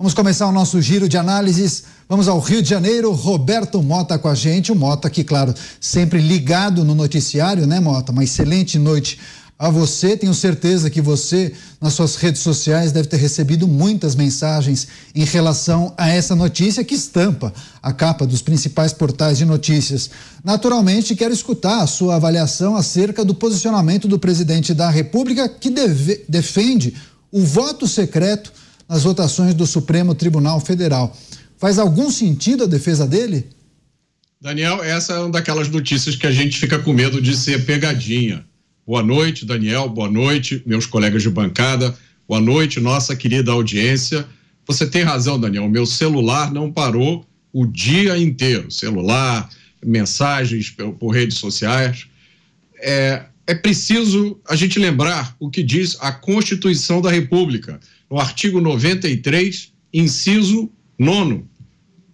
Vamos começar o nosso giro de análises. Vamos ao Rio de Janeiro, Roberto Mota com a gente. O Mota aqui, claro, sempre ligado no noticiário, né, Mota? Uma excelente noite a você. Tenho certeza que você, nas suas redes sociais, deve ter recebido muitas mensagens em relação a essa notícia que estampa a capa dos principais portais de notícias. Naturalmente, quero escutar a sua avaliação acerca do posicionamento do presidente da República que deve, defende o voto secreto nas votações do Supremo Tribunal Federal. Faz algum sentido a defesa dele? Daniel, essa é uma daquelas notícias que a gente fica com medo de ser pegadinha. Boa noite, Daniel, boa noite, meus colegas de bancada, boa noite, nossa querida audiência. Você tem razão, Daniel, meu celular não parou o dia inteiro celular, mensagens por, redes sociais. É, é preciso a gente lembrar o que diz a Constituição da República, no artigo 93, inciso 9.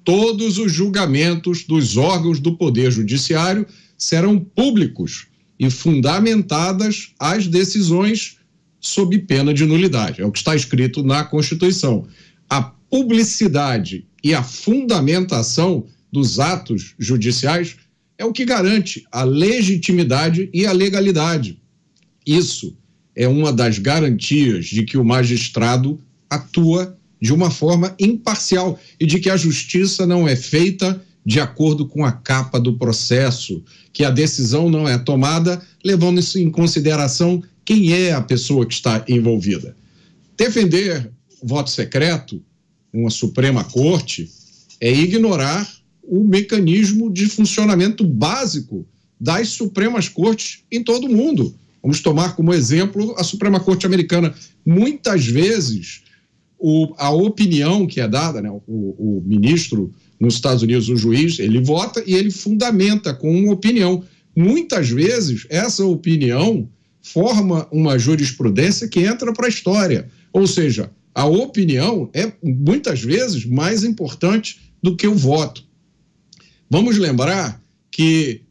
Todos os julgamentos dos órgãos do Poder Judiciário serão públicos e fundamentadas as decisões sob pena de nulidade. É o que está escrito na Constituição. A publicidade e a fundamentação dos atos judiciais é o que garante a legitimidade e a legalidade. Isso é uma das garantias de que o magistrado atua de uma forma imparcial e de que a justiça não é feita de acordo com a capa do processo, que a decisão não é tomada levando isso em consideração quem é a pessoa que está envolvida. Defender voto secreto, uma Suprema Corte, é ignorar o mecanismo de funcionamento básico das Supremas Cortes em todo o mundo. Vamos tomar como exemplo a Suprema Corte Americana. Muitas vezes, o, a opinião que é dada, né, o, o, ministro nos Estados Unidos, o juiz, ele vota e ele fundamenta com uma opinião. Muitas vezes, essa opinião forma uma jurisprudência que entra para a história. Ou seja, a opinião é muitas vezes mais importante do que o voto. Vamos lembrar que,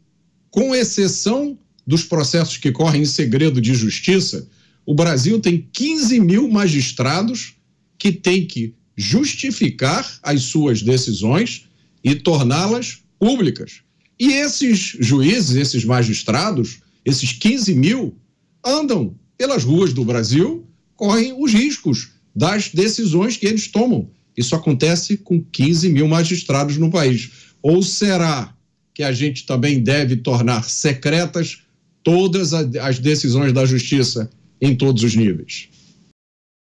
com exceção dos processos que correm em segredo de justiça, o Brasil tem 15 mil magistrados que têm que justificar as suas decisões e torná-las públicas. E esses juízes, esses magistrados, esses 15 mil, andam pelas ruas do Brasil, correm os riscos das decisões que eles tomam. Isso acontece com 15 mil magistrados no país. Ou será que a gente também deve tornar secretas todas as decisões da justiça em todos os níveis?